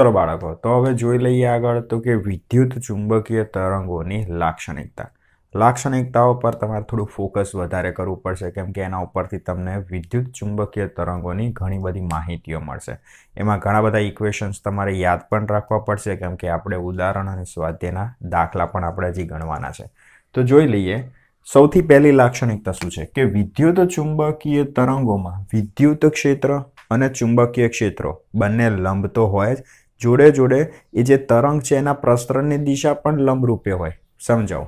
ચલો બાળકો તો હવે જોઈ લઈએ આગળ તો કે વિદ્યુત ચુંબકીય તરંગોની લાક્ષણિકતા લાક્ષણિકતાઓ પર તમારે થોડું ફોકસ વધારે કરવું પડશે કેમ કે એના ઉપરથી તમને વિદ્યુત ચુંબકીય તરંગોની ઘણી બધી માહિતીઓ મળશે એમાં ઘણા બધા ઇક્વેશન્સ તમારે યાદ પણ રાખવા પડશે કેમ કે આપણે ઉદાહરણ અને સ્વાધ્યાયના દાખલા પણ આપણે હજી ગણવાના છે તો જોઈ લઈએ સૌથી પહેલી લાક્ષણિકતા શું છે કે વિદ્યુત ચુંબકીય તરંગોમાં વિદ્યુત ક્ષેત્ર અને ચુંબકીય ક્ષેત્રો બંને લંબતો હોય જ જોડે જોડે એ જે તરંગ છે એના પ્રસરણની દિશા પણ લંબરૂપે હોય સમજાવો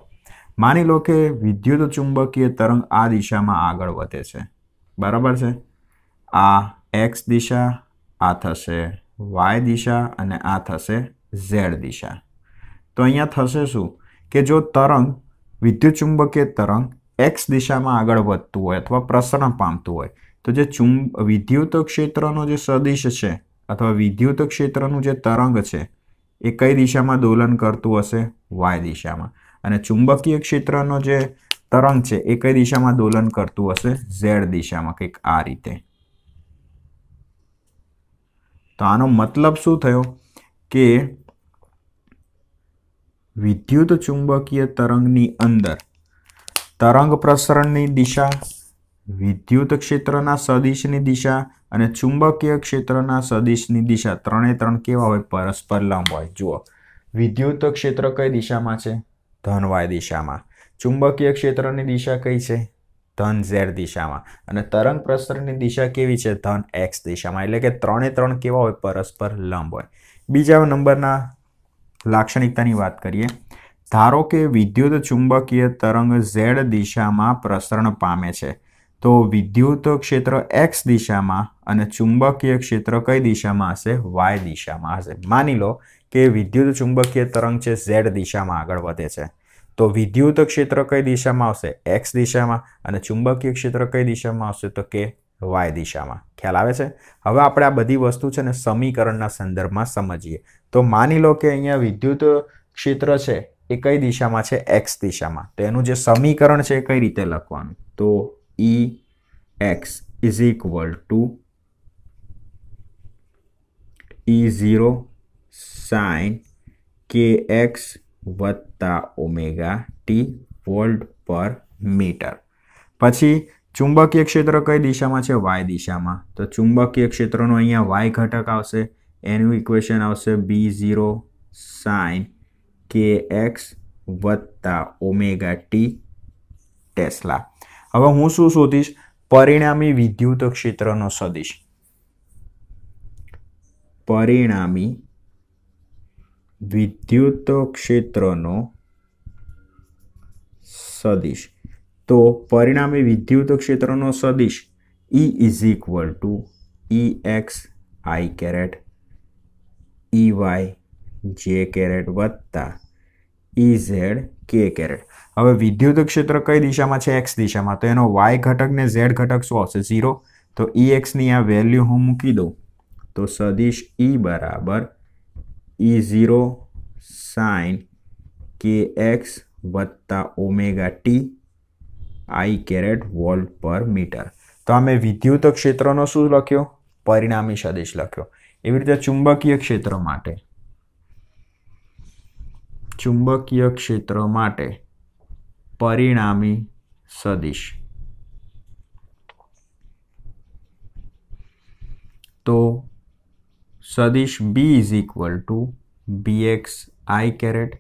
માની લો કે વિદ્યુત ચુંબકીય તરંગ આ દિશામાં આગળ વધે છે બરાબર છે આ એક્સ દિશા આ થશે વાય દિશા અને આ થશે ઝેડ દિશા તો અહીંયા થશે શું કે જો તરંગ વિદ્યુત ચુંબકીય તરંગ એક્સ દિશામાં આગળ વધતું હોય અથવા પ્રસરણ પામતું હોય તો જે ચુંબ વિદ્યુત ક્ષેત્રનો જે સદિશ છે અથવા વિદ્યુત ક્ષેત્રનું જે તરંગ છે એ કઈ દિશામાં દોલન કરતું હશે વાય દિશામાં અને ચુંબકીય ક્ષેત્રનો જે તરંગ છે એ કઈ દિશામાં દોલન કરતું હશે ઝેડ દિશામાં કંઈક આ રીતે તો આનો મતલબ શું થયો કે વિદ્યુત ચુંબકીય તરંગની અંદર તરંગ પ્રસરણની દિશા વિદ્યુત ક્ષેત્રના સદિશની દિશા અને ચુંબકીય ક્ષેત્રના સદિશની દિશા ત્રણે ત્રણ કેવા હોય પરસ્પર લંબ હોય જુઓ વિદ્યુત ક્ષેત્ર કઈ દિશામાં છે ધનવાય દિશામાં ચુંબકીય ક્ષેત્રની દિશા કઈ છે ધન ઝેર દિશામાં અને તરંગ પ્રસરની દિશા કેવી છે ધન એક્સ દિશામાં એટલે કે ત્રણે ત્રણ કેવા હોય પરસ્પર લંબ હોય બીજા નંબરના લાક્ષણિકતાની વાત કરીએ ધારો કે વિદ્યુત ચુંબકીય તરંગ ઝેડ દિશામાં પ્રસરણ પામે છે તો વિદ્યુત ક્ષેત્ર એક્સ દિશામાં અને ચુંબકીય ક્ષેત્ર કઈ દિશામાં હશે વાય દિશામાં હશે માની લો કે વિદ્યુત ચુંબકીય તરંગ છે ઝેડ દિશામાં આગળ વધે છે તો વિદ્યુત ક્ષેત્ર કઈ દિશામાં આવશે એક્સ દિશામાં અને ચુંબકીય ક્ષેત્ર કઈ દિશામાં આવશે તો કે વાય દિશામાં ખ્યાલ આવે છે હવે આપણે આ બધી વસ્તુ છે ને સમીકરણના સંદર્ભમાં સમજીએ તો માની લો કે અહીંયા વિદ્યુત ક્ષેત્ર છે એ કઈ દિશામાં છે એક્સ દિશામાં તો એનું જે સમીકરણ છે એ કઈ રીતે લખવાનું તો E X is equal to E zero sine K X वत्ता omega T volt per metre पची चुंबकीय क्षेत्र कई दिशा में है वाई दिशा में तो चुंबकीय क्षेत्र ना अँ वाई घटक आनु इक्वेशन आी जीरो साइन के एक्स वत्ता ओमेगा टी टेस्ला હવે હું શું શોધીશ પરિણામી વિદ્યુત ક્ષેત્રનો સદિશ પરિણામી વિદ્યુત ક્ષેત્રનો સદિશ તો પરિણામી વિદ્યુત ક્ષેત્રનો સદિશ E is equal to E X I caret E Y J caret વત્તા E e Z K caret હવે વિદ્યુત ક્ષેત્ર કઈ દિશામાં છે એક્સ દિશામાં તો એનો વાય ઘટકને ઝેડ ઘટક શું આવશે ઝીરો તો ઈ એક્સની આ વેલ્યુ હું મૂકી દઉં તો સદીશ ઈ e બરાબર E zero sine K X વત્તા omega T I caret volt per metre તો અમે વિદ્યુત ક્ષેત્રનો શું લખ્યો પરિણામી સદિશ લખ્યો એવી રીતે ચુંબકીય ક્ષેત્ર માટે ચુંબકીય ક્ષેત્ર માટે પરિણામી સદિશ તો સદિશ B is equal to B X I caret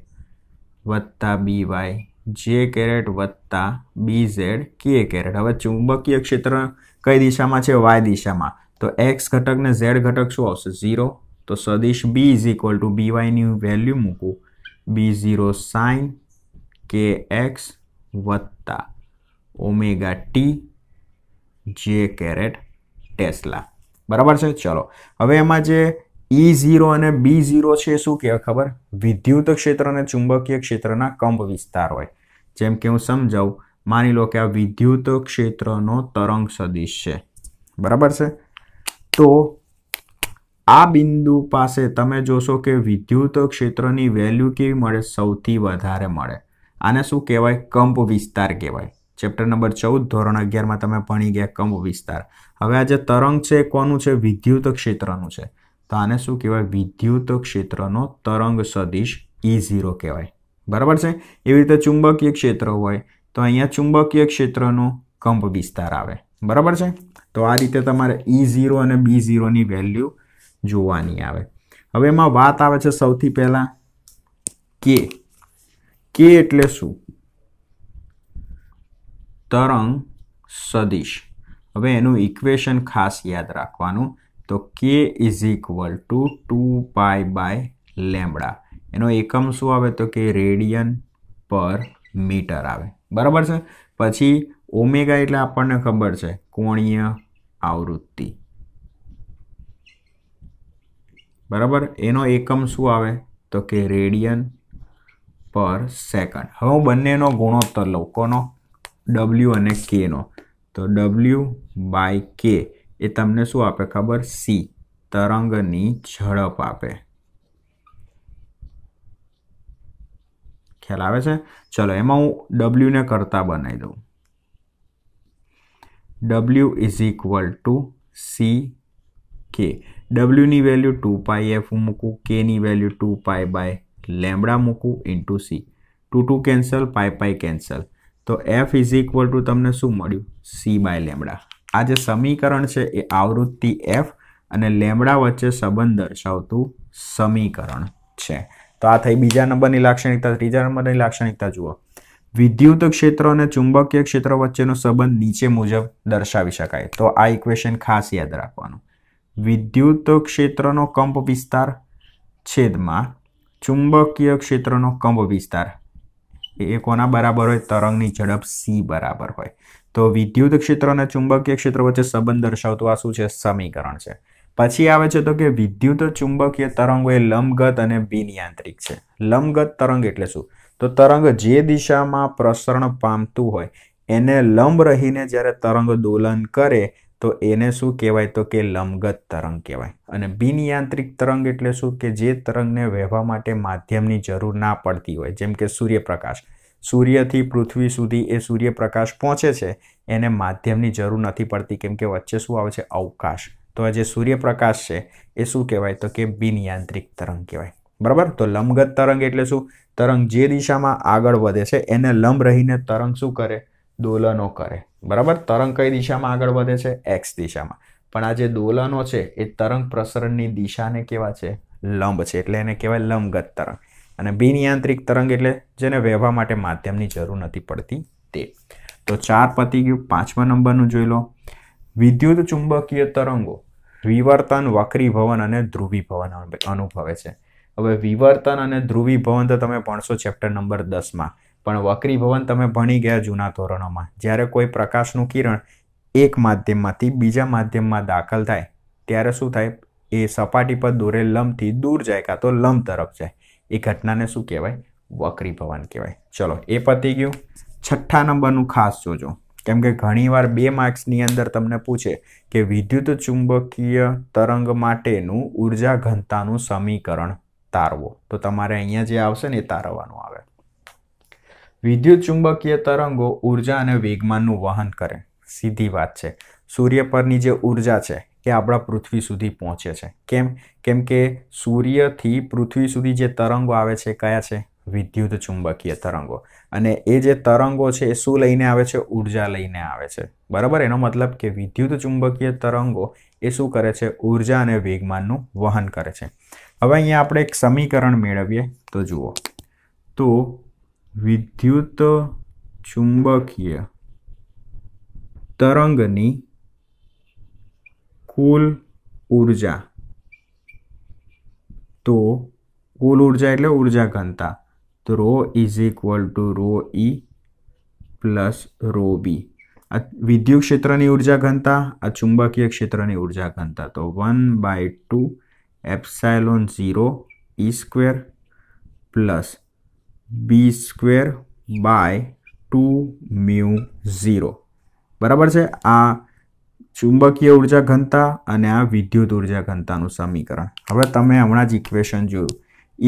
વત્તા બી વાય જે કેરેટ વત્તા બી ઝેડ કે કેરેટ હવે ચુંબકીય ક્ષેત્ર કઈ દિશામાં છે વાય દિશામાં તો એક્સ ઘટક ને ઝેડ ઘટક શું આવશે ઝીરો તો સદિશ B is equal to B વાયની વેલ્યુ મૂકું B zero sine K X વત્તા omega T J caret tesla બરાબર છે ચલો હવે એમાં જે ઈ e ઝીરો અને બી ઝીરો છે શું કહેવાય ખબર વિદ્યુત ક્ષેત્ર અને ચુંબકીય ક્ષેત્રના કંપ વિસ્તાર હોય જેમ કે હું સમજાવું માની લો કે આ વિદ્યુત ક્ષેત્રનો તરંગ સદિશ છે બરાબર છે તો આ બિંદુ પાસે તમે જોશો કે વિદ્યુત ક્ષેત્રની વેલ્યુ કેવી મળે સૌથી વધારે મળે આને શું કહેવાય કંપ વિસ્તાર કહેવાય ચેપ્ટર નંબર ચૌદ ધોરણ અગિયારમાં તમે ભણી ગયા કંપ વિસ્તાર હવે આ જે તરંગ છે કોનું છે વિદ્યુત ક્ષેત્રનું છે તો આને શું કહેવાય વિદ્યુત ક્ષેત્રનો તરંગ સદિશ ઈ ઝીરો કહેવાય બરાબર છે એવી રીતે ચુંબકીય ક્ષેત્ર હોય તો અહીંયા ચુંબકીય ક્ષેત્રનો કંપ વિસ્તાર આવે બરાબર છે તો આ રીતે તમારે ઈ ઝીરો અને બી ઝીરોની વેલ્યુ જોવાની આવે હવે એમાં વાત આવે છે સૌથી પહેલાં કે કે એટલે શું તરંગ સદીશ હવે એનું ઇક્વેશન ખાસ યાદ રાખવાનું તો K is equal to two pi by lambda એનો એકમ શું આવે તો કે રેડિયન પર મીટર આવે બરાબર છે પછી ઓમેગા એટલે આપણને ખબર છે કોણીય આવૃત્તિ બરાબર એનો એકમ શું આવે તો કે રેડિયન પર સેકન્ડ હવે હું બંનેનો ગુણોત્તર લઉં કોનો ડબલ્યુ અને કેનો તો ડબલ્યુ બાય કે એ તમને શું આપે ખબર સી તરંગની ઝડપ આપે ખ્યાલ આવે છે ચલો એમાં હું ડબલ્યુને કરતા બનાવી દઉં W is equal to C K ડબલ્યુની વેલ્યુ ટુ પાય એફ હું મૂકું કેની value two pi by lambda મૂકું into C two two cancel pi pi cancel તો એફ ઇઝ ઇક્વલ ટુ તમને શું મળ્યું સી બાય લેમડા આ જે સમીકરણ છે એ આવૃત્તિ એફ અને લેમડા વચ્ચે સંબંધ દર્શાવતું સમીકરણ છે તો આ થઈ બીજા નંબરની લાક્ષણિકતા ત્રીજા નંબરની લાક્ષણિકતા જુઓ વિદ્યુત ક્ષેત્ર અને ચુંબકીય ક્ષેત્ર વચ્ચેનો સંબંધ નીચે મુજબ દર્શાવી શકાય તો આ ઇક્વેશન ખાસ યાદ રાખવાનું વિદ્યુત ક્ષેત્રનો કંપ વિસ્તાર છેદમાં ચુંબકીય ક્ષેત્રનો કંપ વિસ્તાર એ કોના બરાબર હોય તરંગની ઝડપ સી બરાબર હોય તો વિદ્યુત ક્ષેત્ર અને ચુંબકીય ક્ષેત્ર વચ્ચે સંબંધ દર્શાવતું આ શું છે સમીકરણ છે પછી આવે છે તો કે વિદ્યુત ચુંબકીય તરંગો એ લંબગત અને બિનયાંત્રિક છે લંબગત તરંગ એટલે શું તો તરંગ જે દિશામાં પ્રસરણ પામતું હોય એને લંબ રહીને જ્યારે તરંગ દોલન કરે તો એને શું કહેવાય તો કે લંબગત તરંગ કહેવાય અને બિનયાંત્રિક તરંગ એટલે શું કે જે તરંગને વહેવા માટે માધ્યમની જરૂર ના પડતી હોય જેમ કે સૂર્યપ્રકાશ સૂર્યથી પૃથ્વી સુધી એ સૂર્યપ્રકાશ પહોંચે છે એને માધ્યમની જરૂર નથી પડતી કેમ કે વચ્ચે શું આવે છે અવકાશ તો આ જે સૂર્યપ્રકાશ છે એ શું કહેવાય તો કે બિનયાંત્રિક તરંગ કહેવાય બરાબર તો લંબગત તરંગ એટલે શું તરંગ જે દિશામાં આગળ વધે છે એને લંબ રહીને તરંગ શું કરે દોલનો કરે બરાબર તરંગ કઈ દિશામાં આગળ વધે છે એક્સ દિશામાં પણ આ જે દોલનો છે એ તરંગ પ્રસરણની દિશાને કેવા છે લંબ છે એટલે એને કહેવાય લંબગત તરંગ અને બિનયાંત્રિક તરંગ એટલે જેને વહેવા માટે માધ્યમની જરૂર નથી પડતી તે તો ચાર પતી ગયું પાંચમા નંબરનું જોઈ લો વિદ્યુત ચુંબકીય તરંગો વિવર્તન વક્રી ભવન અને ધ્રુવી ભવન અનુભવે છે હવે વિવર્તન અને ધ્રુવી ભવન તો તમે ભણશો ચેપ્ટર નંબર દસમાં પણ વક્રી ભવન તમે ભણી ગયા જૂના ધોરણોમાં જ્યારે કોઈ પ્રકાશનું કિરણ એક માધ્યમમાંથી બીજા માધ્યમમાં દાખલ થાય ત્યારે શું થાય એ સપાટી પર દોરેલ લંબથી દૂર જાય કાં તો લંબ તરફ જાય એ ઘટનાને શું કહેવાય વક્રી ભવન કહેવાય ચલો એ પતી ગયું છઠ્ઠા નંબરનું ખાસ જોજો કેમ કે ઘણીવાર બે માર્ક્સની અંદર તમને પૂછે કે વિદ્યુત ચુંબકીય તરંગ માટેનું ઉર્જા ઘનતાનું સમીકરણ તારવો તો તમારે અહીંયા જે આવશે ને એ તારવાનું આવે વિદ્યુત ચુંબકીય તરંગો ઉર્જા અને વેગમાનનું વહન કરે સીધી વાત છે સૂર્ય પરની જે ઉર્જા છે એ આપણા પૃથ્વી સુધી પહોંચે છે કેમ કેમ કે સૂર્યથી પૃથ્વી સુધી જે તરંગો આવે છે કયા છે વિદ્યુત ચુંબકીય તરંગો અને એ જે તરંગો છે એ શું લઈને આવે છે ઉર્જા લઈને આવે છે બરાબર એનો મતલબ કે વિદ્યુત ચુંબકીય તરંગો એ શું કરે છે ઉર્જા અને વેગમાનનું વહન કરે છે હવે અહીંયા આપણે એક સમીકરણ મેળવીએ તો જુઓ તો વિદ્યુત ચુંબકીય તરંગની કુલ ઊર્જા તો કુલ ઊર્જા એટલે ઉર્જા ઘનતા તો rho is equal to rho E plus rho B આ વિદ્યુત ક્ષેત્રની ઊર્જા ઘનતા આ ચુંબકીય ક્ષેત્રની ઉર્જા ઘનતા તો one by two epsilon zero E square plus B square by two mu zero બરાબર છે આ ચુંબકીય ઉર્જા ઘનતા અને આ વિદ્યુત ઉર્જા ઘનતાનું સમીકરણ હવે તમે હમણાં જ ઇક્વેશન જોયું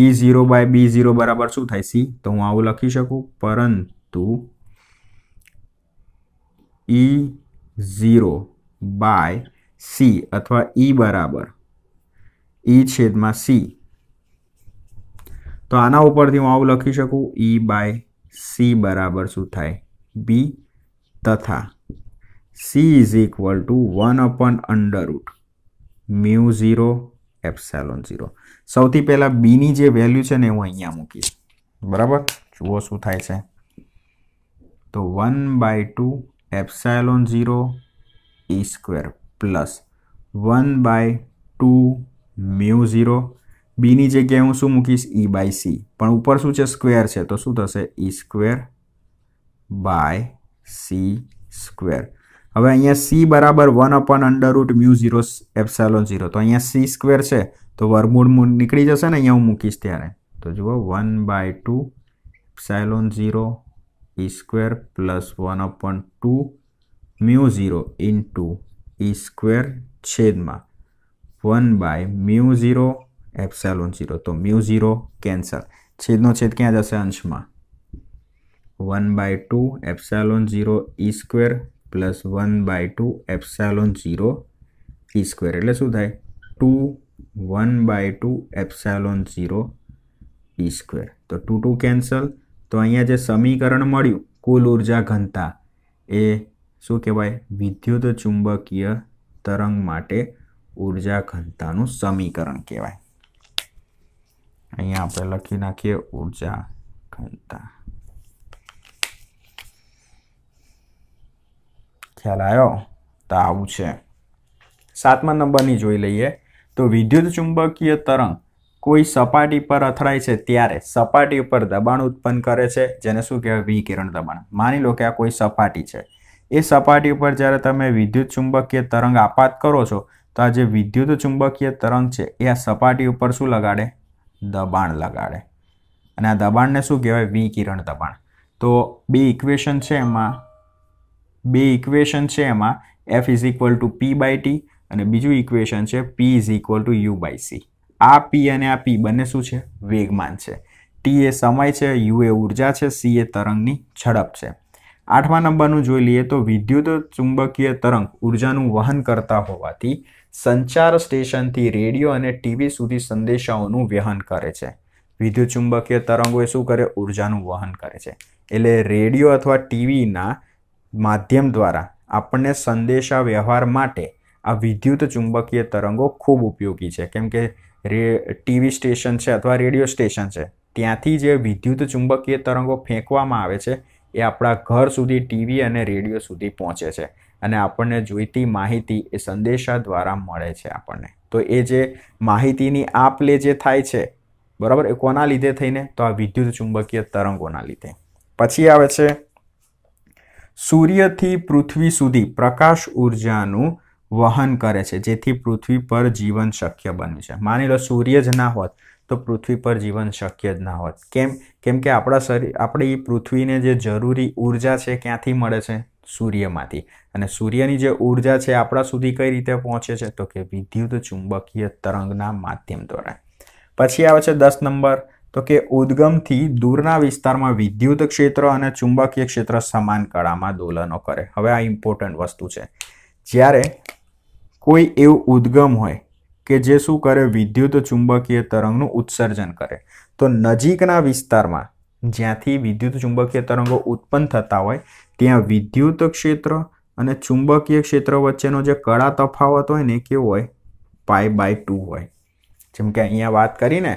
E zero by B zero બરાબર શું થાય સી તો હું આવું લખી શકું પરંતુ ઈ ઝીરો બાય સી અથવા ઈ e બરાબર ઈ e છેદમાં સી તો આના ઉપરથી હું આવું લખી શકું ઈ બાય સી બરાબર શું થાય બી તથા C is equal to one upon under root mu zero epsilon zero સૌથી પહેલાં બીની જે વેલ્યુ છે ને હું અહીંયા મૂકીશ બરાબર જુઓ શું થાય છે તો one by two epsilon zero E square plus one by two mu zero બીની જગ્યાએ હું શું મૂકીશ ઈ બાય સી પણ ઉપર શું છે સ્ક્વેર છે તો શું થશે E square by C square હવે અહીંયા સી બરાબર one upon under root mu zero epsilon zero તો અહીંયા સી સ્ક્વેર છે તો વર્ગમૂળ નીકળી જશે ને અહીંયા હું મૂકીશ ત્યારે તો જુઓ one by two epsilon zero E square plus one upon two mu zero in two E square છેદમાં one by mu zero epsilon zero તો મ્યુ ઝીરો કેન્સલ છેદનો છેદ ક્યાં જશે અંશમાં one by two epsilon zero E square plus one by two epsilon zero E square એટલે શું થાય two one by two epsilon zero E square તો ટુ ટુ કેન્સલ તો અહીંયા જે સમીકરણ મળ્યું કુલ ઉર્જા ઘનતા એ શું કહેવાય વિદ્યુત ચુંબકીય તરંગ માટે ઉર્જા ઘનતાનું સમીકરણ કહેવાય અહીંયા આપણે લખી નાખીએ ઉર્જા ઘનતા ખ્યાલ આવ્યો તો આવું છે સાતમા નંબરની જોઈ લઈએ તો વિદ્યુત ચુંબકીય તરંગ કોઈ સપાટી પર અથડાય છે ત્યારે સપાટી ઉપર દબાણ ઉત્પન્ન કરે છે જેને શું કહેવાય વિકિરણ દબાણ માની લો કે આ કોઈ સપાટી છે એ સપાટી ઉપર જ્યારે તમે વિદ્યુત ચુંબકીય તરંગ આપાત કરો છો તો આ જે વિદ્યુત ચુંબકીય તરંગ છે એ આ સપાટી ઉપર શું લગાડે દબાણ લગાડે અને આ દબાણને શું કહેવાય વિકિરણ દબાણ તો બે ઇક્વેશન છે એમાં બે ઇક્વેશન છે એમાં F is equal to P by T અને બીજું ઇક્વેશન છે P is equal to U by C આ પી અને આ પી બંને શું છે વેગમાન છે ટી એ સમય છે યુ એ ઉર્જા છે સી એ તરંગની ઝડપ છે આઠમા નંબરનું જોઈ લઈએ તો વિદ્યુત ચુંબકીય તરંગ ઉર્જાનું વહન કરતા હોવાથી સંચાર સ્ટેશનથી રેડિયો અને ટીવી સુધી સંદેશાઓનું વહન કરે છે વિદ્યુત ચુંબકીય તરંગો એ શું કરે ઉર્જાનું વહન કરે છે એટલે રેડિયો અથવા ટીવીના માધ્યમ દ્વારા આપણને સંદેશા વ્યવહાર માટે આ વિદ્યુત ચુંબકીય તરંગો ખૂબ ઉપયોગી છે કેમ કે રે ટીવી સ્ટેશન છે અથવા રેડિયો સ્ટેશન છે ત્યાંથી જે વિદ્યુત ચુંબકીય તરંગો ફેંકવામાં આવે છે એ આપણા ઘર સુધી ટીવી અને રેડિયો સુધી પહોંચે છે અને આપણને જોઈતી માહિતી એ સંદેશા દ્વારા મળે છે આપણને તો એ જે માહિતીની આપ લે જે થાય છે બરાબર એ કોના લીધે થઈને તો આ વિદ્યુત ચુંબકીય તરંગોના લીધે પછી આવે છે સૂર્યથી પૃથ્વી સુધી પ્રકાશ ઉર્જાનું વહન કરે છે જેથી પૃથ્વી પર જીવન શક્ય બન્યું છે માની લો સૂર્ય જ ના હોત તો પૃથ્વી પર જીવન શક્ય જ ના હોત કેમ કેમ કે આપણા શરીર આપણી પૃથ્વીને જે જરૂરી ઉર્જા છે ક્યાંથી મળે છે સૂર્યમાંથી અને સૂર્યની જે ઉર્જા છે આપણા સુધી કઈ રીતે પહોંચે છે તો કે વિદ્યુત ચુંબકીય તરંગના માધ્યમ દ્વારા પછી આવે છે દસ નંબર તો કે ઉદગમથી દૂરના વિસ્તારમાં વિદ્યુત ક્ષેત્ર અને ચુંબકીય ક્ષેત્ર સમાન કળામાં દોલનો કરે હવે આ ઇમ્પોર્ટન્ટ વસ્તુ છે જ્યારે કોઈ એવું ઉદ્ગમ હોય કે જે શું કરે વિદ્યુત ચુંબકીય તરંગનું ઉત્સર્જન કરે તો નજીકના વિસ્તારમાં જ્યાંથી વિદ્યુત ચુંબકીય તરંગો ઉત્પન્ન થતા હોય ત્યાં વિદ્યુત ક્ષેત્ર અને ચુંબકીય ક્ષેત્ર વચ્ચેનો જે કળા તફાવત હોય ને કેવો હોય પાય બાય ટુ હોય જેમ કે અહીંયા વાત કરીને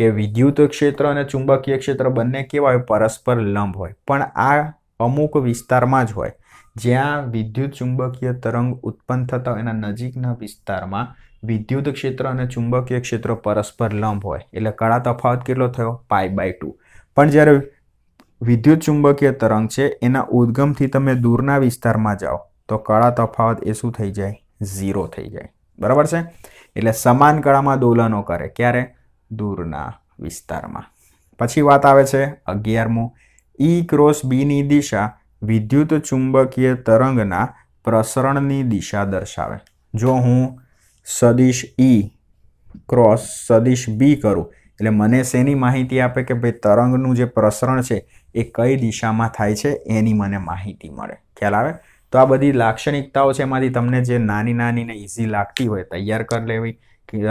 કે વિદ્યુત ક્ષેત્ર અને ચુંબકીય ક્ષેત્ર બંને કેવા હોય પરસ્પર લંબ હોય પણ આ અમુક વિસ્તારમાં જ હોય જ્યાં વિદ્યુત ચુંબકીય તરંગ ઉત્પન્ન થતા હોય એના નજીકના વિસ્તારમાં વિદ્યુત ક્ષેત્ર અને ચુંબકીય ક્ષેત્ર પરસ્પર લંબ હોય એટલે કળા તફાવત કેટલો થયો પાઈ બાય ટુ પણ જ્યારે વિદ્યુત ચુંબકીય તરંગ છે એના ઉદ્ગમથી તમે દૂરના વિસ્તારમાં જાઓ તો કળા તફાવત એ શું થઈ જાય ઝીરો થઈ જાય બરાબર છે એટલે સમાન કળામાં દોલનો કરે ક્યારે દૂરના વિસ્તારમાં પછી વાત આવે છે અગિયારમું ઈ ક્રોસ બીની દિશા વિદ્યુત ચુંબકીય તરંગના પ્રસરણની દિશા દર્શાવે જો હું સદિશ ઈ e ક્રોસ સદિશ બી કરું એટલે મને શેની માહિતી આપે કે ભાઈ તરંગનું જે પ્રસરણ છે એ કઈ દિશામાં થાય છે એની મને માહિતી મળે ખ્યાલ આવે તો આ બધી લાક્ષણિકતાઓ છે એમાંથી તમને જે નાની નાની ને ઇઝી લાગતી હોય તૈયાર કરી લેવી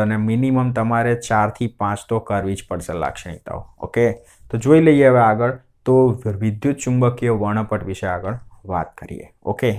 અને મિનિમમ તમારે ચારથી પાંચ તો કરવી જ પડશે લાક્ષણિકતાઓ ઓકે તો જોઈ લઈએ હવે આગળ તો વિદ્યુત ચુંબકીય વર્ણપટ વિશે આગળ વાત કરીએ ઓકે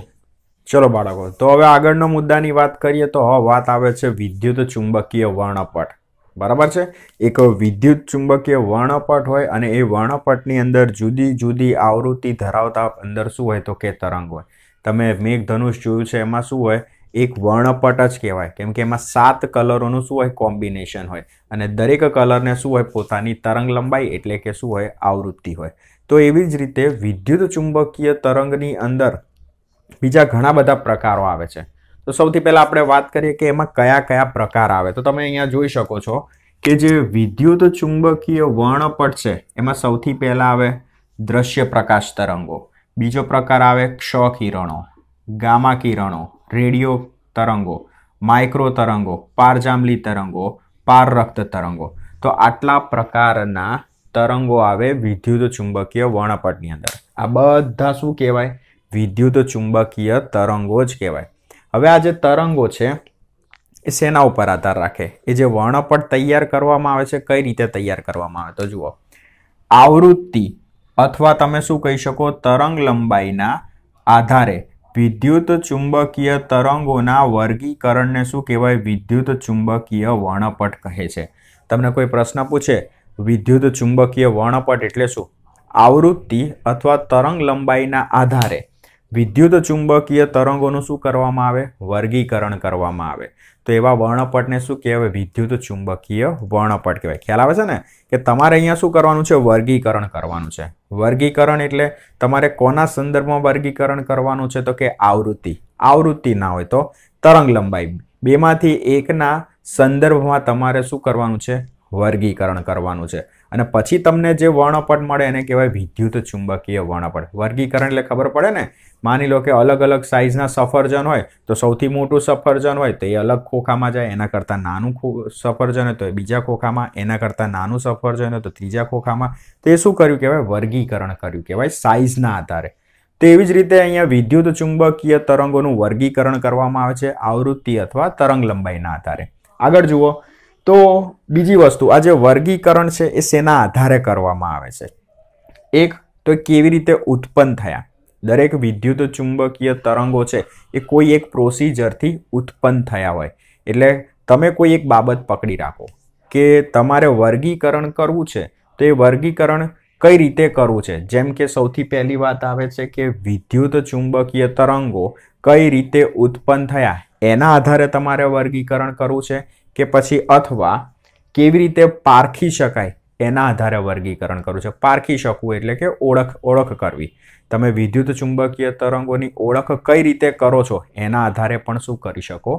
ચલો બાળકો તો હવે આગળના મુદ્દાની વાત કરીએ તો હવે વાત આવે છે વિદ્યુત ચુંબકીય વર્ણપટ બરાબર છે એક વિદ્યુત ચુંબકીય વર્ણપટ હોય અને એ વર્ણપટની અંદર જુદી જુદી આવૃત્તિ ધરાવતા અંદર શું હોય તો કે તરંગ હોય તમે મેઘધનુષ જોયું છે એમાં શું હોય એક વર્ણપટ જ કહેવાય કેમ કે એમાં સાત કલરોનું શું હોય કોમ્બિનેશન હોય અને દરેક કલરને શું હોય પોતાની તરંગ લંબાઈ એટલે કે શું હોય આવૃત્તિ હોય તો એવી જ રીતે વિદ્યુત ચુંબકીય તરંગની અંદર બીજા ઘણા બધા પ્રકારો આવે છે તો સૌથી પહેલાં આપણે વાત કરીએ કે એમાં કયા કયા પ્રકાર આવે તો તમે અહીંયા જોઈ શકો છો કે જે વિદ્યુત ચુંબકીય વર્ણપટ છે એમાં સૌથી પહેલાં આવે દ્રશ્ય પ્રકાશ તરંગો બીજો પ્રકાર આવે ક્ષ કિરણો ગામા કિરણો રેડિયો તરંગો માઇક્રો તરંગો પારજાંબલી તરંગો પારરક્ત તરંગો તો આટલા પ્રકારના તરંગો આવે વિદ્યુત ચુંબકીય વર્ણપટની અંદર આ બધા શું કહેવાય વિદ્યુત ચુંબકીય તરંગો જ કહેવાય હવે આ જે તરંગો છે એ શેના ઉપર આધાર રાખે એ જે વર્ણપટ તૈયાર કરવામાં આવે છે કઈ રીતે તૈયાર કરવામાં આવે તો જુઓ આવૃત્તિ અથવા તમે શું કહી શકો તરંગ લંબાઈના આધારે વિદ્યુત ચુંબકીય તરંગોના વર્ગીકરણને શું કહેવાય વિદ્યુત ચુંબકીય વર્ણપટ કહે છે તમને કોઈ પ્રશ્ન પૂછે વિદ્યુત ચુંબકીય વર્ણપટ એટલે શું આવૃત્તિ અથવા તરંગ લંબાઈના આધારે વિદ્યુત ચુંબકીય તરંગોનું શું કરવામાં આવે વર્ગીકરણ કરવામાં આવે તો એવા વર્ણપટને શું કહેવાય વિદ્યુત ચુંબકીય વર્ણપટ કહેવાય ખ્યાલ આવે છે ને કે તમારે અહીંયા શું કરવાનું છે વર્ગીકરણ કરવાનું છે વર્ગીકરણ એટલે તમારે કોના સંદર્ભમાં વર્ગીકરણ કરવાનું છે તો કે આવૃત્તિ આવૃત્તિ ના હોય તો તરંગ લંબાઈ બેમાંથી એકના સંદર્ભમાં તમારે શું કરવાનું છે વર્ગીકરણ કરવાનું છે અને પછી તમને જે વર્ણપટ મળે એને કહેવાય વિદ્યુત ચુંબકીય વર્ણપટ વર્ગીકરણ એટલે ખબર પડે ને માની લો કે અલગ અલગ સાઇઝના સફરજન હોય તો સૌથી મોટું સફરજન હોય તો એ અલગ ખોખામાં જાય એના કરતાં નાનું સફરજન હોય તો એ બીજા ખોખામાં એના કરતાં નાનું સફરજન હોય તો ત્રીજા ખોખામાં તો એ શું કર્યું કહેવાય વર્ગીકરણ કર્યું કહેવાય સાઇઝના આધારે તેવી જ રીતે અહીંયા વિદ્યુત ચુંબકીય તરંગોનું વર્ગીકરણ કરવામાં આવે છે આવૃત્તિ અથવા તરંગ લંબાઈના આધારે આગળ જુઓ તો બીજી વસ્તુ આ જે વર્ગીકરણ છે એ શેના આધારે કરવામાં આવે છે એક તો કેવી રીતે ઉત્પન્ન થયા દરેક વિદ્યુત ચુંબકીય તરંગો છે એ કોઈ એક પ્રોસિજરથી ઉત્પન્ન થયા હોય એટલે તમે કોઈ એક બાબત પકડી રાખો કે તમારે વર્ગીકરણ કરવું છે તો એ વર્ગીકરણ કઈ રીતે કરવું છે જેમ કે સૌથી પહેલી વાત આવે છે કે વિદ્યુત ચુંબકીય તરંગો કઈ રીતે ઉત્પન્ન થયા એના આધારે તમારે વર્ગીકરણ કરવું છે કે પછી અથવા કેવી રીતે પારખી શકાય એના આધારે વર્ગીકરણ કરવું છે પારખી શકવું એટલે કે ઓળખ ઓળખ કરવી તમે વિદ્યુત ચુંબકીય તરંગોની ઓળખ કઈ રીતે કરો છો એના આધારે પણ શું કરી શકો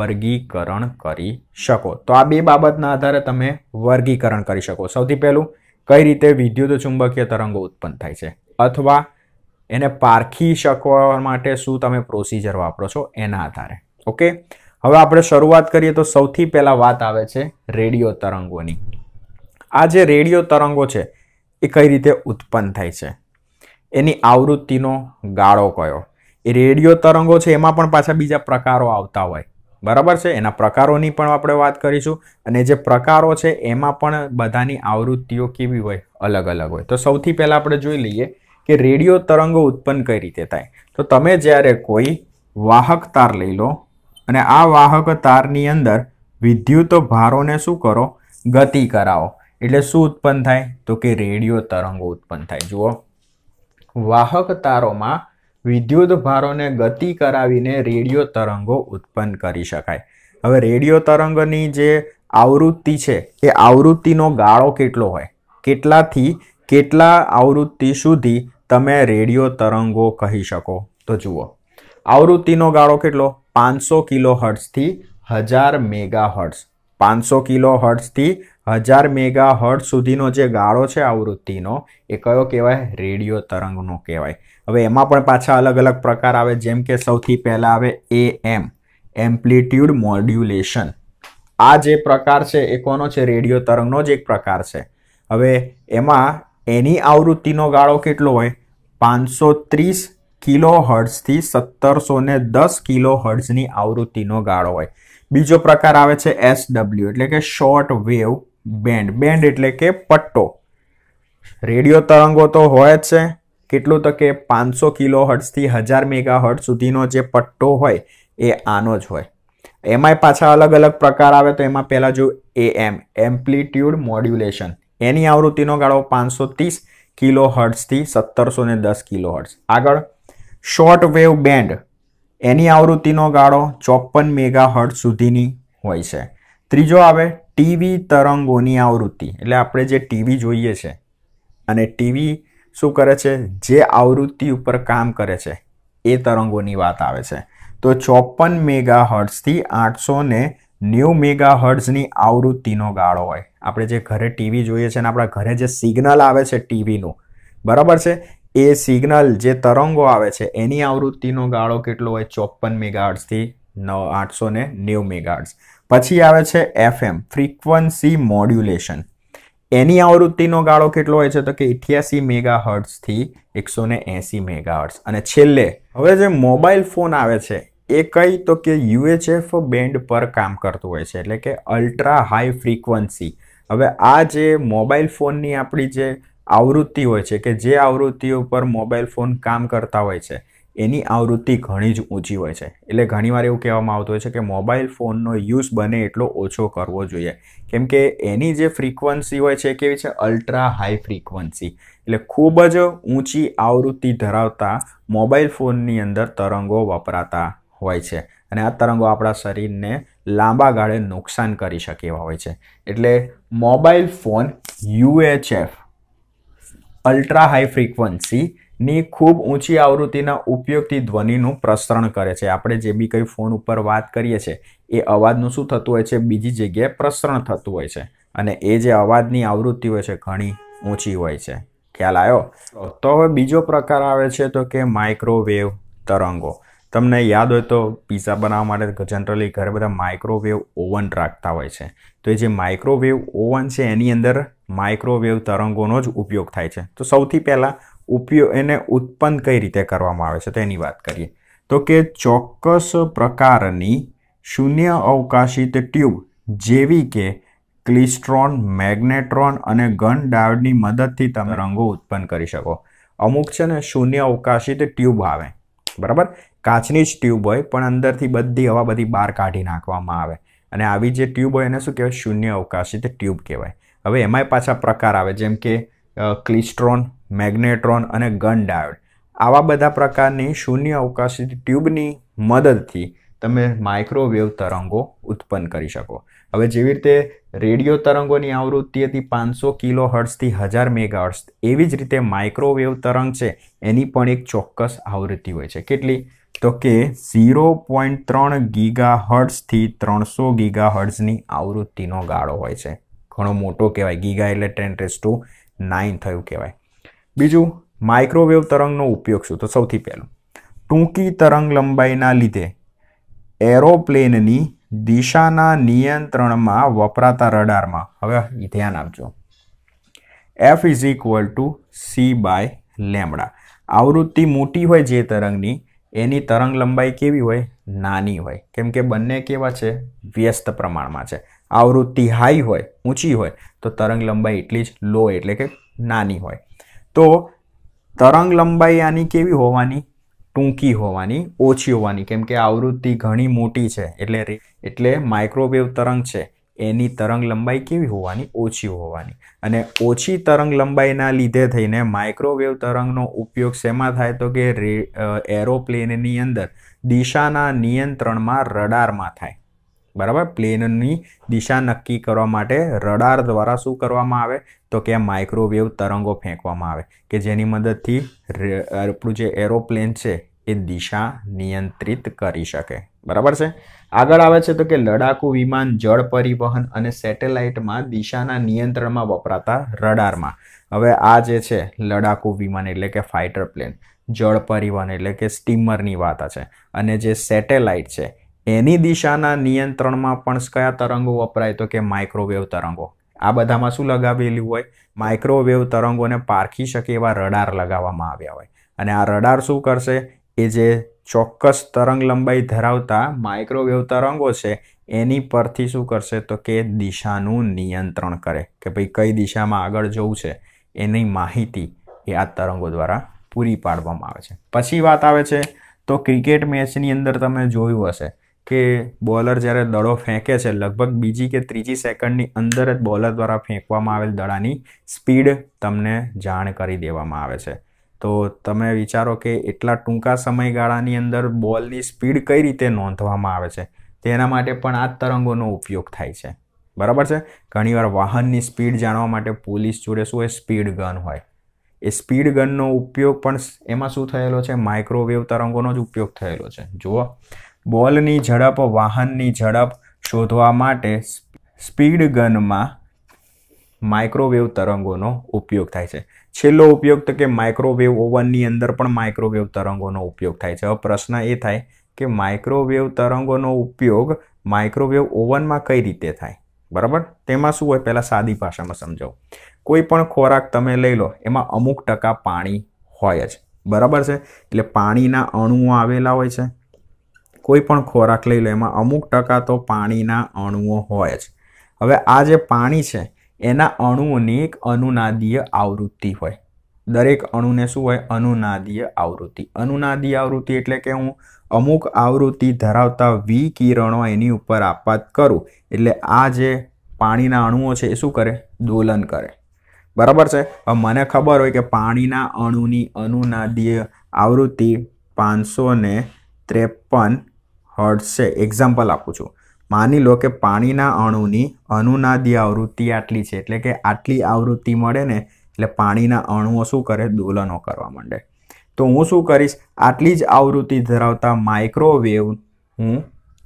વર્ગીકરણ કરી શકો તો આ બે બાબતના આધારે તમે વર્ગીકરણ કરી શકો સૌથી પહેલું કઈ રીતે વિદ્યુત ચુંબકીય તરંગો ઉત્પન્ન થાય છે અથવા એને પારખી શકવા માટે શું તમે પ્રોસિજર વાપરો છો એના આધારે ઓકે હવે આપણે શરૂઆત કરીએ તો સૌથી પહેલાં વાત આવે છે રેડિયો તરંગોની આ જે રેડિયો તરંગો છે એ કઈ રીતે ઉત્પન્ન થાય છે એની આવૃત્તિનો ગાળો કયો એ રેડિયો તરંગો છે એમાં પણ પાછા બીજા પ્રકારો આવતા હોય બરાબર છે એના પ્રકારોની પણ આપણે વાત કરીશું અને જે પ્રકારો છે એમાં પણ બધાની આવૃત્તિઓ કેવી હોય અલગ અલગ હોય તો સૌથી પહેલાં આપણે જોઈ લઈએ કે રેડિયો તરંગો ઉત્પન્ન કઈ રીતે થાય તો તમે જ્યારે કોઈ વાહક તાર લઈ લો અને આ વાહક તારની અંદર વિદ્યુત ભારોને શું કરો ગતિ કરાવો એટલે શું ઉત્પન્ન થાય તો કે રેડિયો તરંગો ઉત્પન્ન થાય જુઓ વાહક તારોમાં વિદ્યુત ભારોને ગતિ કરાવીને રેડિયો તરંગો ઉત્પન્ન કરી શકાય હવે રેડિયો તરંગની જે આવૃત્તિ છે એ આવૃત્તિનો ગાળો કેટલો હોય કેટલાથી કેટલા આવૃત્તિ સુધી તમે રેડિયો તરંગો કહી શકો તો જુઓ આવૃત્તિનો ગાળો કેટલો પાંચસો કિલો હર્ટ્સથી હજાર મેગા હર્ટ્સ પાંચસો કિલો હર્ટ્સથી હજાર મેગા હર્ટ સુધીનો જે ગાળો છે આવૃત્તિનો એ કયો કહેવાય રેડિયો તરંગનો કહેવાય હવે એમાં પણ પાછા અલગ અલગ પ્રકાર આવે જેમ કે સૌથી પહેલાં આવે એ એમ એમ્પ્લિટ્યુડ મોડ્યુલેશન આ જે પ્રકાર છે એ કોનો છે રેડિયો તરંગનો જ એક પ્રકાર છે હવે એમાં એની આવૃત્તિનો ગાળો કેટલો હોય પાંચસો ત્રીસ કિલો હર્ટ્ઝથી સત્તરસો ને દસ કિલો હર્ટ્ઝની આવૃત્તિનો ગાળો હોય બીજો પ્રકાર આવે છે એસ ડબલ્યુ એટલે કે શોર્ટ વેવ બેન્ડ બેન્ડ એટલે કે પટ્ટો રેડિયો તરંગો તો હોય જ છે કેટલું તો કે પાંચસો કિલો હર્ટ્સથી હજાર મેગા હર્ટ સુધીનો જે પટ્ટો હોય એ આનો જ હોય એમાંય પાછા અલગ અલગ પ્રકાર આવે તો એમાં પહેલાં જો એએમ એમ્પ્લિટ્યુડ મોડ્યુલેશન એની આવૃત્તિનો ગાળો પાંચસો ત્રીસ કિલો હર્ટ્સથી સત્તરસો ને દસ કિલો હર્ટ્ઝ આગળ શોર્ટ વેવ બેન્ડ એની આવૃત્તિનો ગાળો ચોપન હર્ટ સુધીની હોય છે ત્રીજો આવે ટીવી તરંગોની આવૃત્તિ એટલે આપણે જે ટીવી જોઈએ છે અને ટીવી શું કરે છે જે આવૃત્તિ ઉપર કામ કરે છે એ તરંગોની વાત આવે છે તો ચોપન મેગા હર્ટ્સથી આઠસો ને નેવું મેગા હર્ટ્સની આવૃત્તિનો ગાળો હોય આપણે જે ઘરે ટીવી જોઈએ છે અને આપણા ઘરે જે સિગ્નલ આવે છે ટીવીનું બરાબર છે એ સિગ્નલ જે તરંગો આવે છે એની આવૃત્તિનો ગાળો કેટલો હોય ચોપન મેગાહર્ટ્સથી નવ આઠસો ને નેવું મેગાહર્ટ્સ પછી આવે છે એફએમ ફ્રીક્વન્સી મોડ્યુલેશન એની આવૃત્તિનો ગાળો કેટલો હોય છે તો કે ઇઠ્યાસી મેગા હર્ટ્સથી એકસો ને એંસી મેગા હર્ટ્સ અને છેલ્લે હવે જે મોબાઈલ ફોન આવે છે એ કઈ તો કે યુએચએફ બેન્ડ પર કામ કરતું હોય છે એટલે કે અલ્ટ્રા હાઈ ફ્રીક્વન્સી હવે આ જે મોબાઈલ ફોનની આપણી જે આવૃત્તિ હોય છે કે જે આવૃત્તિ ઉપર મોબાઈલ ફોન કામ કરતા હોય છે એની આવૃત્તિ ઘણી જ ઊંચી હોય છે એટલે ઘણીવાર એવું કહેવામાં આવતું હોય છે કે મોબાઈલ ફોનનો યુઝ બને એટલો ઓછો કરવો જોઈએ કેમ કે એની જે ફ્રીક્વન્સી હોય છે કેવી છે અલ્ટ્રા હાઈ ફ્રીક્વન્સી એટલે ખૂબ જ ઊંચી આવૃત્તિ ધરાવતા મોબાઈલ ફોનની અંદર તરંગો વપરાતા હોય છે અને આ તરંગો આપણા શરીરને લાંબા ગાળે નુકસાન કરી શકે એવા હોય છે એટલે mobile phone UHF ultra high ફ્રીક્વન્સીની ખૂબ ઊંચી આવૃત્તિના ઉપયોગથી ધ્વનિનું પ્રસરણ કરે છે આપણે જે બી કંઈ ફોન ઉપર વાત કરીએ છીએ એ અવાજનું શું થતું હોય છે બીજી જગ્યાએ પ્રસરણ થતું હોય છે અને એ જે અવાજની આવૃત્તિ હોય છે ઘણી ઊંચી હોય છે ખ્યાલ આવ્યો તો હવે બીજો પ્રકાર આવે છે તો કે માઇક્રોવેવ તરંગો તમને યાદ હોય તો પીઝા બનાવવા માટે જનરલી ઘરે બધા માઇક્રોવેવ ઓવન રાખતા હોય છે તો એ જે માઇક્રોવેવ ઓવન છે એની અંદર માઇક્રોવેવ તરંગોનો જ ઉપયોગ થાય છે તો સૌથી પહેલાં ઉપયોગ એને ઉત્પન્ન કઈ રીતે કરવામાં આવે છે તો એની વાત કરીએ તો કે ચોક્કસ પ્રકારની શૂન્ય અવકાશિત ટ્યુબ જેવી કે ક્લિસ્ટ્રોન મેગ્નેટ્રોન અને ગન ડાયોડની મદદથી તમે રંગો ઉત્પન્ન કરી શકો અમુક છે ને શૂન્ય અવકાશિત ટ્યુબ આવે બરાબર કાચની જ ટ્યુબ હોય પણ અંદરથી બધી હવા બધી બહાર કાઢી નાખવામાં આવે અને આવી જે ટ્યુબ હોય એને શું કહેવાય શૂન્ય અવકાશિત ટ્યુબ કહેવાય હવે એમાંય પાછા પ્રકાર આવે જેમ કે ક્લિસ્ટ્રોન મેગ્નેટ્રોન અને ગન ડાયોડ આવા બધા પ્રકારની શૂન્ય અવકાશિત ટ્યુબની મદદથી તમે માઇક્રોવેવ તરંગો ઉત્પન્ન કરી શકો હવે જેવી રીતે રેડિયો તરંગોની આવૃત્તિ હતી પાંચસો કિલો હર્ટ્સથી હજાર મેગા હર્ટ્સ એવી જ રીતે માઇક્રોવેવ તરંગ છે એની પણ એક ચોક્કસ આવૃત્તિ હોય છે કેટલી તો કે ઝીરો પોઈન્ટ ત્રણ ગીગા હર્ટ્સથી ત્રણસો ગીગા હર્ટ્સની આવૃત્તિનો ગાળો હોય છે ઘણો મોટો કહેવાય ગીગા એટલે ટેન રેસ ટુ નાઇન થયું કહેવાય બીજું માઇક્રોવેવ તરંગનો ઉપયોગ શું તો સૌથી પહેલું ટૂંકી તરંગ લંબાઈના લીધે એરોપ્લેનની દિશાના નિયંત્રણમાં વપરાતા રડારમાં હવે ધ્યાન આપજો F is equal to C by lambda આવૃત્તિ મોટી હોય જે તરંગની એની તરંગ લંબાઈ કેવી હોય નાની હોય કેમ કે બંને કેવા છે વ્યસ્ત પ્રમાણમાં છે આવૃત્તિ હાઈ હોય ઊંચી હોય તો તરંગ લંબાઈ એટલી જ લો એટલે કે નાની હોય તો તરંગ લંબાઈ આની કેવી હોવાની ટૂંકી હોવાની ઓછી હોવાની કેમ કે આવૃત્તિ ઘણી મોટી છે એટલે એટલે માઇક્રોવેવ તરંગ છે એની તરંગ લંબાઈ કેવી હોવાની ઓછી હોવાની અને ઓછી તરંગ લંબાઈના લીધે થઈને માઇક્રોવેવ તરંગનો ઉપયોગ શેમાં થાય તો કે એરોપ્લેનની અંદર દિશાના નિયંત્રણમાં રડારમાં થાય બરાબર પ્લેનની દિશા નક્કી કરવા માટે રડાર દ્વારા શું કરવામાં આવે તો કે માઇક્રોવેવ તરંગો ફેંકવામાં આવે કે જેની મદદથી આપણું જે એરોપ્લેન છે એ દિશા નિયંત્રિત કરી શકે બરાબર છે આગળ આવે છે તો કે લડાકુ વિમાન જળ પરિવહન અને સેટેલાઇટમાં દિશાના નિયંત્રણમાં વપરાતા રડારમાં હવે આ જે છે લડાકુ વિમાન એટલે કે ફાઇટર પ્લેન જળ પરિવહન એટલે કે સ્ટીમરની વાત છે અને જે સેટેલાઇટ છે એની દિશાના નિયંત્રણમાં પણ કયા તરંગો વપરાય તો કે માઇક્રોવેવ તરંગો આ બધામાં શું લગાવેલું હોય માઇક્રોવેવ તરંગોને પારખી શકે એવા રડાર લગાવવામાં આવ્યા હોય અને આ રડાર શું કરશે એ જે ચોક્કસ તરંગ લંબાઈ ધરાવતા માઇક્રોવેવ તરંગો છે એની પરથી શું કરશે તો કે દિશાનું નિયંત્રણ કરે કે ભાઈ કઈ દિશામાં આગળ જવું છે એની માહિતી એ આ તરંગો દ્વારા પૂરી પાડવામાં આવે છે પછી વાત આવે છે તો ક્રિકેટ મેચની અંદર તમે જોયું હશે કે બોલર જ્યારે દડો ફેંકે છે લગભગ બીજી કે ત્રીજી સેકન્ડની અંદર જ બોલર દ્વારા ફેંકવામાં આવેલ દડાની સ્પીડ તમને જાણ કરી દેવામાં આવે છે તો તમે વિચારો કે એટલા ટૂંકા સમયગાળાની અંદર બોલની સ્પીડ કઈ રીતે નોંધવામાં આવે છે તેના માટે પણ આ તરંગોનો ઉપયોગ થાય છે બરાબર છે ઘણીવાર વાહનની સ્પીડ જાણવા માટે પોલીસ જોડે શું હોય સ્પીડ ગન હોય એ સ્પીડ ગનનો ઉપયોગ પણ એમાં શું થયેલો છે માઇક્રોવેવ તરંગોનો જ ઉપયોગ થયેલો છે જુઓ બોલની ઝડપ વાહનની ઝડપ શોધવા માટે સ્પીડ ગનમાં માઇક્રોવેવ તરંગોનો ઉપયોગ થાય છે છેલ્લો ઉપયોગ તો કે માઇક્રોવેવ ઓવનની અંદર પણ માઇક્રોવેવ તરંગોનો ઉપયોગ થાય છે હવે પ્રશ્ન એ થાય કે માઇક્રોવેવ તરંગોનો ઉપયોગ માઇક્રોવેવ ઓવનમાં કઈ રીતે થાય બરાબર તેમાં શું હોય પહેલાં સાદી ભાષામાં સમજાવો કોઈ પણ ખોરાક તમે લઈ લો એમાં અમુક ટકા પાણી હોય જ બરાબર છે એટલે પાણીના અણુઓ આવેલા હોય છે કોઈ પણ ખોરાક લઈ લો એમાં અમુક ટકા તો પાણીના અણુઓ હોય જ હવે આ જે પાણી છે એના અણુઓની એક અનુનાદીય આવૃત્તિ હોય દરેક અણુને શું હોય અનુનાદીય આવૃત્તિ અનુનાદીય આવૃત્તિ એટલે કે હું અમુક આવૃત્તિ ધરાવતા વી કિરણો એની ઉપર આપાત કરું એટલે આ જે પાણીના અણુઓ છે એ શું કરે દોલન કરે બરાબર છે મને ખબર હોય કે પાણીના અણુની અનુનાદીય આવૃત્તિ પાંચસો ને ત્રેપન હર્ટ્સ છે એક્ઝામ્પલ આપું છું માની લો કે પાણીના અણુની અનુનાદી આવૃત્તિ આટલી છે એટલે કે આટલી આવૃત્તિ મળે ને એટલે પાણીના અણુઓ શું કરે દોલનો કરવા માંડે તો હું શું કરીશ આટલી જ આવૃત્તિ ધરાવતા માઇક્રોવેવ હું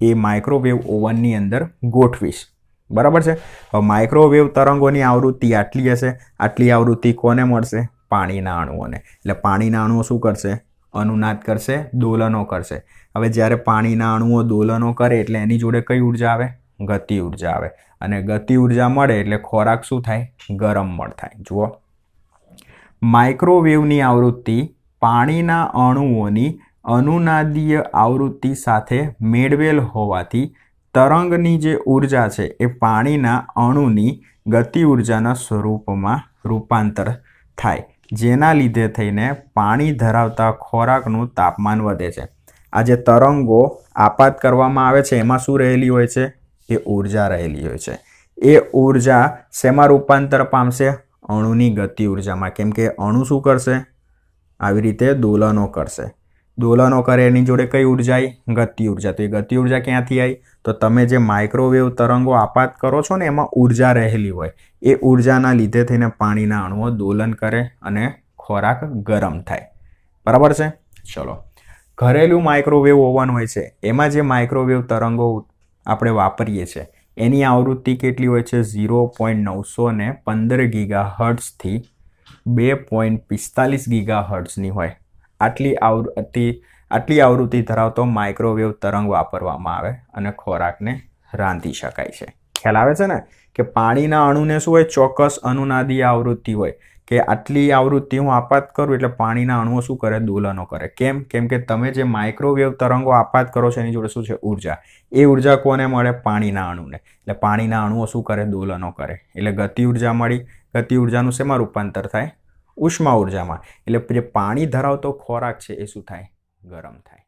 એ માઇક્રોવેવ ઓવનની અંદર ગોઠવીશ બરાબર છે માઇક્રોવેવ તરંગોની આવૃત્તિ આટલી હશે આટલી આવૃત્તિ કોને મળશે પાણીના અણુઓને એટલે પાણીના અણુઓ શું કરશે અનુનાદ કરશે દોલનો કરશે હવે જ્યારે પાણીના અણુઓ દોલનો કરે એટલે એની જોડે કઈ ઉર્જા આવે ગતિ ઉર્જા આવે અને ગતિ ઉર્જા મળે એટલે ખોરાક શું થાય ગરમ મળ થાય જુઓ માઇક્રોવેવની આવૃત્તિ પાણીના અણુઓની અનુનાદીય આવૃત્તિ સાથે મેળવેલ હોવાથી તરંગની જે ઉર્જા છે એ પાણીના અણુની ગતિ ઉર્જાના સ્વરૂપમાં રૂપાંતર થાય જેના લીધે થઈને પાણી ધરાવતા ખોરાકનું તાપમાન વધે છે આ જે તરંગો આપાત કરવામાં આવે છે એમાં શું રહેલી હોય છે એ ઊર્જા રહેલી હોય છે એ ઊર્જા શેમાં રૂપાંતર પામશે અણુની ગતિ ઉર્જામાં કેમ કે અણુ શું કરશે આવી રીતે દોલનો કરશે દોલનો કરે એની જોડે કઈ ઉર્જા આવી ગતિ ઉર્જા તો એ ગતિ ઉર્જા ક્યાંથી આવી તો તમે જે માઇક્રોવેવ તરંગો આપાત કરો છો ને એમાં ઉર્જા રહેલી હોય એ ઉર્જાના લીધે થઈને પાણીના અણુઓ દોલન કરે અને ખોરાક ગરમ થાય બરાબર છે ચલો ઘરેલું માઇક્રોવેવ ઓવન હોય છે એમાં જે માઇક્રોવેવ તરંગો આપણે વાપરીએ છીએ એની આવૃત્તિ કેટલી હોય છે ઝીરો પોઈન્ટ નવસો ને પંદર ગીગા હર્ટ્સથી બે પોઈન્ટ પિસ્તાલીસ ગીગા હર્ટ્સની હોય આટલી આવૃત્તિ આટલી આવૃત્તિ ધરાવતો માઇક્રોવેવ તરંગ વાપરવામાં આવે અને ખોરાકને રાંધી શકાય છે ખ્યાલ આવે છે ને કે પાણીના અણુને શું હોય ચોક્કસ અનુનાદી આવૃત્તિ હોય કે આટલી આવૃત્તિ હું આપાત કરું એટલે પાણીના અણુઓ શું કરે દોલનો કરે કેમ કેમ કે તમે જે માઇક્રોવેવ તરંગો આપાત કરો છો એની જોડે શું છે ઉર્જા એ ઉર્જા કોને મળે પાણીના અણુને એટલે પાણીના અણુઓ શું કરે દોલનો કરે એટલે ગતિ ઉર્જા મળી ગતિ ઉર્જાનું શેમાં રૂપાંતર થાય ઉષ્મા ઉર્જામાં એટલે જે પાણી ધરાવતો ખોરાક છે એ શું થાય ગરમ થાય